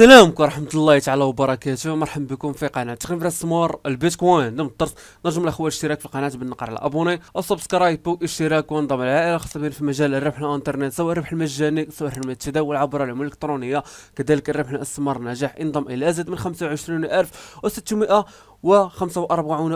السلام عليكم ورحمه الله تعالى وبركاته مرحبا بكم في قناه خبرة السمور البيتكوين ضمن الطرس نجم الأخوة الاشتراك في القناه بالنقر على ابوني والسبسكرايب سبسكرايب واشتراك وانضم العائله خاصة بين في مجال الربح الانترنت سواء الربح المجاني سواء الربح المتداول عبر العمله الالكترونيه كذلك الربح الاستثمار الناجح انضم الى ازيد من 25600 و45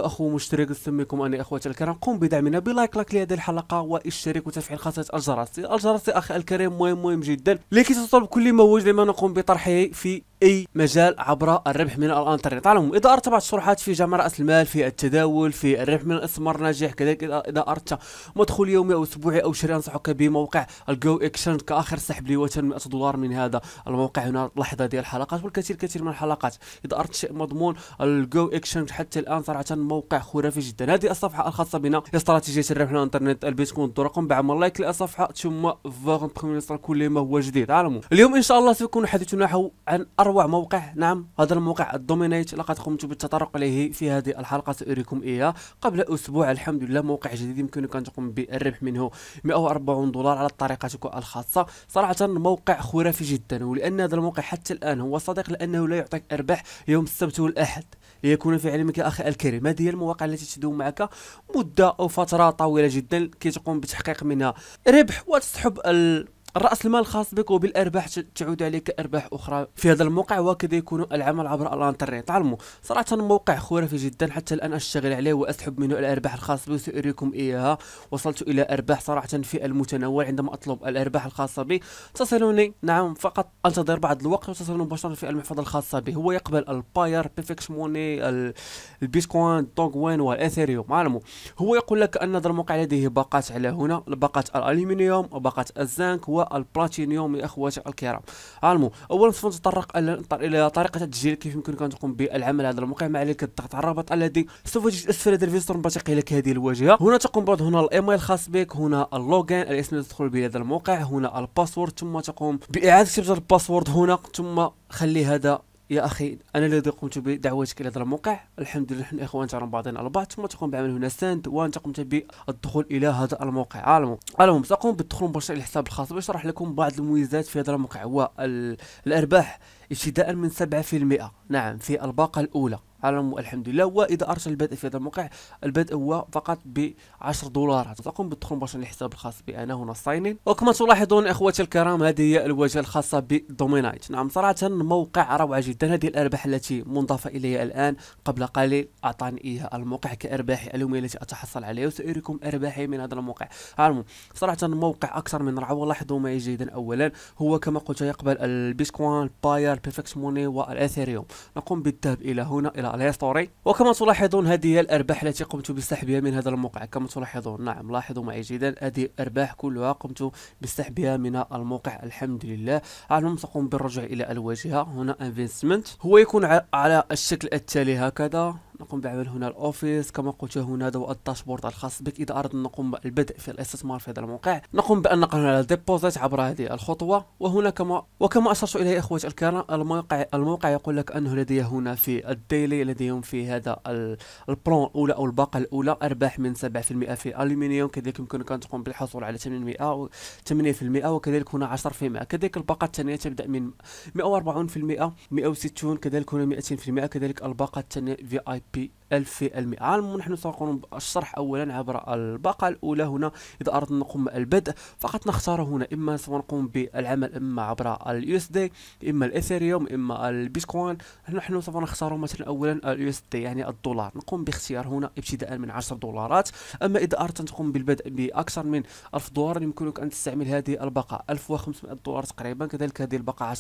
اخو مشترك نسميكم اني اخواتي الكرام قم بدعمنا بلايك لايك لهذه الحلقه واشترك وتفعيل خاصه الجرس الجرس اخي الكريم مهم مهم جدا لكي تطلب كل ما وجد ما نقوم بطرحه في اي مجال عبر الربح من الانترنت على اذا اردت بعض الشروحات في جمع راس المال في التداول في الربح من الاستثمار الناجح كذلك اذا اردت مدخول يومي او اسبوعي او شهري انصحك بموقع الجو اكشن كاخر سحب لي 100 دولار من هذا الموقع هنا لحظه ديال الحلقات والكثير كثير من الحلقات اذا اردت شيء مضمون الجو اكشن الشمس حتى الان صراحه موقع خرافي جدا هذه الصفحه الخاصه بنا استراتيجيه الربح على الانترنت البيتكوين الطرق بعد ما لايك للصفحه ثم فاغن بريمير كل ما هو جديد عالمو اليوم ان شاء الله سيكون حديثنا عن اروع موقع نعم هذا الموقع الدومينيت لقد قمت بالتطرق اليه في هذه الحلقه ساريكم اياه قبل اسبوع الحمد لله موقع جديد يمكنك ان تقوم بالربح منه 140 دولار على طريقتك الخاصه صراحه موقع خرافي جدا ولان هذا الموقع حتى الان هو صديق لانه لا يعطيك ارباح يوم السبت والاحد ليكون في علمك اخي الكريم هذه هي المواقع التي تدوم معك مده او فتره طويله جدا كي تقوم بتحقيق منها ربح وتسحب ال... راس المال الخاص بك وبالارباح تعود عليك ارباح اخرى في هذا الموقع وكذا يكون العمل عبر الانترنت تعلموا صراحه موقع خرافي جدا حتى الان اشتغل عليه واسحب منه الارباح الخاص بي وساريكم اياها وصلت الى ارباح صراحه في المتناول عندما اطلب الارباح الخاصه بي تصلني نعم فقط انتظر بعض الوقت وتصل مباشره في المحفظه الخاصه به هو يقبل الباير بيفكس موني البيتكوين وين والاثيريوم علموا هو يقول لك ان هذا الموقع لديه باقات على هنا باقات الالومنيوم وباقات الزنك و البلاتينيوم يا اخواتي الكرام المهم اولا سوف نتطرق الى طريقه التسجيل كيف يمكنك ان تقوم بالعمل هذا الموقع ما عليك الضغط على الرابط الذي سوف تجد اسفل هذا الفيديو ثم تقي لك هذه الواجهه هنا تقوم بعض هنا الايميل الخاص بك هنا اللوغان الاسم اللي تدخل به هذا الموقع هنا الباسورد ثم تقوم باعاده كتابه الباسورد هنا ثم خلي هذا يا اخي انا الذي قمت بدعوتك الى هذا الموقع الحمد لله نحن اخوان ترى بعضنا على بعض ثم تقوم بعمل هنا ساند وانت قمت بالدخول الى هذا الموقع عالمو علموا ساقوم بالدخول مباشره الى الحساب الخاص نشرح لكم بعض المميزات في هذا الموقع والارباح ابتداء من 7% نعم في الباقه الاولى على الحمد لله وإذا أرسل البدء في هذا الموقع البدء هو فقط ب 10 دولارات تقوم بالدخول مباشرة للحساب الخاص بي أنا هنا ساين وكما تلاحظون إخوتي الكرام هذه هي الواجهة الخاصة بدومينايت نعم صراحة موقع روعة جدا هذه الأرباح التي منضافة الي الآن قبل قليل أعطاني إياها الموقع كأرباحي اليومية التي أتحصل عليها وسأريكم أرباحي من هذا الموقع المهم صراحة موقع أكثر من روعة لاحظوا معي جيدا أولا هو كما قلت يقبل البيسكوان باير بيرفكت موني والاثيريوم نقوم بالذهاب إلى هنا إلى الهيستوري وكما تلاحظون هذه هي الارباح التي قمت بسحبها من هذا الموقع كما تلاحظون نعم لاحظوا معي جيدا هذه ارباح كلها قمت بسحبها من الموقع الحمد لله على تقوم بالرجوع الى الواجهه هنا انفستمنت هو يكون على الشكل التالي هكذا نقوم بعمل هنا الاوفيس كما قلت هنا ضوء الداشبورد الخاص بك اذا اردنا نقوم بالبدء في الاستثمار في هذا الموقع نقوم بان نقل على الديبوزيت عبر هذه الخطوه وهنا كما وكما اشرت اليه اخوتي الكرام الموقع الموقع يقول لك انه لدي هنا في الديلي لديهم في هذا البلون الاولى او الباقه الاولى ارباح من 7% في الالومنيوم كذلك يمكنك ان تقوم بالحصول على 800 8% وكذلك هنا 10% كذلك الباقه الثانيه تبدا من 140% 160 كذلك هنا 200% كذلك الباقه الثانيه في اي بي 2100 عام نحن سنقوم بالشرح اولا عبر الباقه الاولى هنا اذا اردنا نقوم البدء فقط نختار هنا اما سنقوم بالعمل اما عبر اليو اس دي اما الاثيريوم اما البيتكوين نحن سوف نختار مثلا اولا اليو اس دي يعني الدولار نقوم باختيار هنا ابتداء من 10 دولارات اما اذا اردت ان تقوم بالبدء باكثر من 1000 دولار يمكنك ان تستعمل هذه الباقه 1500 دولار تقريبا كذلك هذه الباقه 10%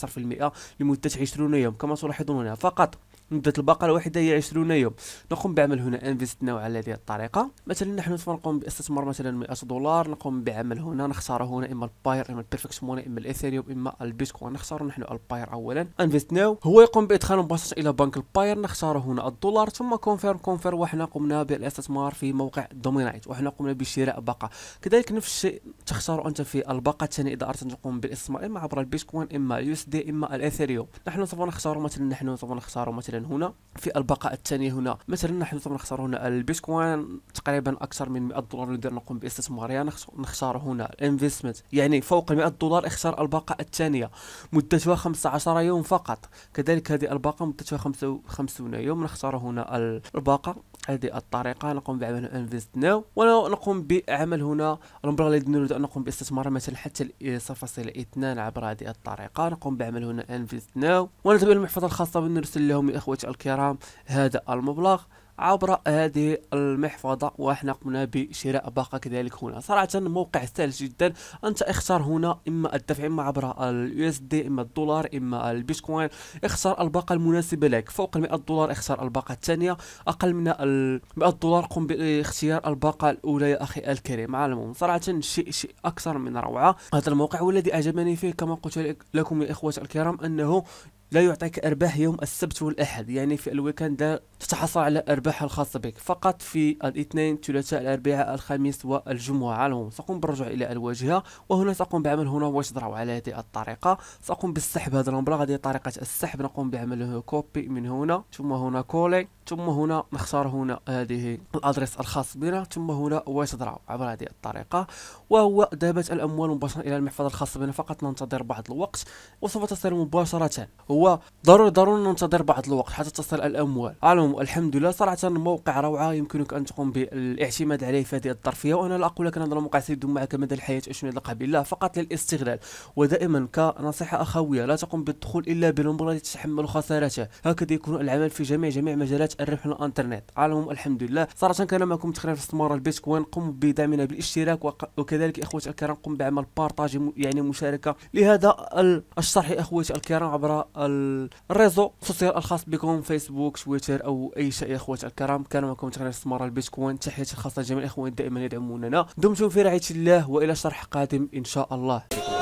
لمده 20 يوم كما تلاحظون هنا فقط مدة الباقة الواحدة هي 20 يوم نقوم بعمل هنا انفست نوعا على هذه الطريقه مثلا نحن نقوم باستثمار مثلا 100 دولار نقوم بعمل هنا نختار هنا اما الباير اما البيرفكت موني اما الاثيريوم اما البيتكوين نختار نحن الباير اولا انفست ناو هو يقوم بادخال مباشره الى بنك الباير نختار هنا الدولار ثم كونفيرم كونفيرم وحنا قمنا بالاستثمار في موقع دومينايت وحنا قمنا بشراء باقه كذلك نفس الشيء تختار انت في الباقه الثانيه اذا اردت ان تقوم بالاستثمار اما عبر البيتكوين اما اليو اس دي اما الاثيريوم نحن سوف نختار مثلا نحن سوف نختار مثلا هنا في الباقه الثانيه هنا هنا مثلا نحن نختار هنا البيتكوين تقريبا اكثر من 100 دولار ندير نقوم باستثمارها يعني نختار هنا الانفستمنت يعني فوق ال 100 دولار اختار الباقه الثانيه مدتها 15 يوم فقط كذلك هذه الباقه مدتها 55 يوم نختار هنا الباقه هذه الطريقه نقوم بعمل انفست ناو ونقوم بعمل هنا المبلغ الذي نريد ان نقوم باستثماره مثلا حتى 0.2 عبر هذه الطريقه نقوم بعمل هنا انفست ناو ونذهب الى المحفظه الخاصه ونرسل لهم يا اخوتي الكرام هذا المبلغ عبر هذه المحفظة وإحنا قمنا بشراء باقة كذلك هنا صراحة موقع سهل جدا أنت اختار هنا إما الدفع إما عبر اليو اس دي إما الدولار إما البيتكوين اختار الباقة المناسبة لك فوق المئة 100 دولار اختار الباقة الثانية أقل من المئة 100 دولار قم باختيار الباقة الأولى يا أخي الكريم على العموم صراحة شيء شيء أكثر من روعة هذا الموقع والذي أعجبني فيه كما قلت لكم يا إخوة الكرام أنه لا يعطيك أرباح يوم السبت والأحد يعني في الويكند لا تتحصل على أرباح الخاصة بك فقط في الاثنين الثلاثاء الأربعاء الخميس والجمعة على سأقوم بالرجوع إلى الواجهة وهنا سأقوم بعمل هنا وشدرع على هذه الطريقة سأقوم بالسحب هذا المبلغ هذه طريقة السحب نقوم بعمله كوبي من هنا ثم هنا كولي ثم هنا نختار هنا هذه الادريس الخاص بنا ثم هنا وتضرع عبر هذه الطريقه وهو ذهبت الاموال مباشره الى المحفظه الخاصه بنا فقط ننتظر بعض الوقت وسوف تصل مباشره هو ضروري ضروري ننتظر بعض الوقت حتى تصل الاموال على الحمد لله صراحه موقع روعه يمكنك ان تقوم بالاعتماد عليه في هذه الظرفيه وانا لا اقول لك ان هذا الموقع سيدوم معك مدى الحياه اشمن يلقى بالله فقط للاستغلال ودائما كنصيحه اخويه لا تقوم بالدخول الا بالنمره التي تتحمل خسارته هكذا يكون العمل في جميع جميع مجالات الربح من الانترنت عالمهم الحمد لله صراحه كان معكم تخريف في البيتكوين قم بدعمنا بالاشتراك وكذلك اخوتي الكرام قم بعمل بارتاج يعني مشاركه لهذا الشرح اخوتي الكرام عبر الريزو السوشيال الخاص بكم فيسبوك تويتر او اي شيء اخوتي الكرام كان معكم تخريف استمارة البيتكوين تحياتي الخاصه لجميع الاخوان دائما يدعموننا دمتم في رعايه الله والى شرح قادم ان شاء الله